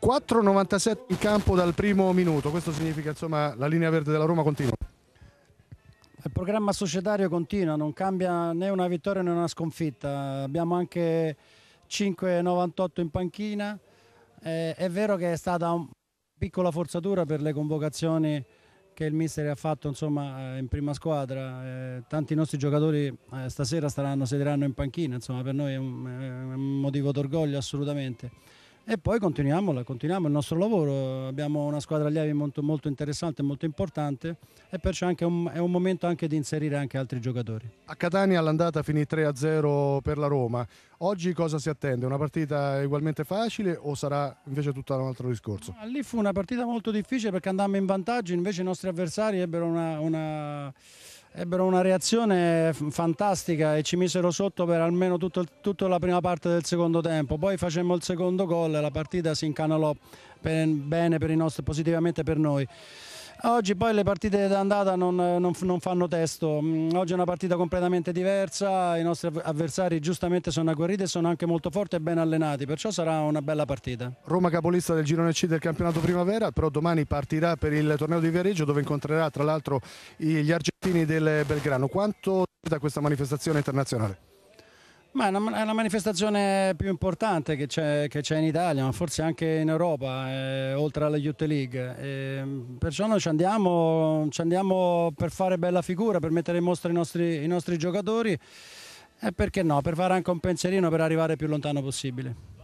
4,97 in campo dal primo minuto, questo significa insomma la linea verde della Roma continua. Il programma societario continua, non cambia né una vittoria né una sconfitta, abbiamo anche 5,98 in panchina, eh, è vero che è stata una piccola forzatura per le convocazioni che il mister ha fatto insomma, eh, in prima squadra. Eh, tanti nostri giocatori eh, stasera staranno, sederanno in panchina, insomma, per noi è un, è un motivo d'orgoglio assolutamente e poi continuiamo il nostro lavoro. Abbiamo una squadra allievi molto, molto interessante, molto importante e perciò anche un, è un momento anche di inserire anche altri giocatori. A Catania l'andata finì 3-0 per la Roma. Oggi cosa si attende? Una partita ugualmente facile o sarà invece tutto un altro discorso? Lì fu una partita molto difficile perché andammo in vantaggio, invece i nostri avversari ebbero una, una Ebbero una reazione fantastica e ci misero sotto per almeno tutto, tutta la prima parte del secondo tempo. Poi facemmo il secondo gol e la partita si incanalò per, bene per nostri, positivamente per noi. Oggi poi le partite d'andata non, non, non, fanno testo, mm, oggi è una partita completamente diversa, i nostri avversari giustamente sono agguerriti e sono anche molto forti e ben allenati, perciò sarà una bella partita. Roma capolista del girone C del campionato primavera, però domani partirà per il torneo di Viareggio dove incontrerà tra l'altro gli argentini del Belgrano. Quanto da questa manifestazione internazionale? Ma è una, è una, manifestazione più importante che c'è, in Italia, ma forse anche in Europa, eh, oltre alla Youth League. Eh, perciò noi ci andiamo, ci andiamo, per fare bella figura, per mettere in mostra i nostri, i nostri giocatori e perché no, per fare anche un pensierino per arrivare più lontano possibile.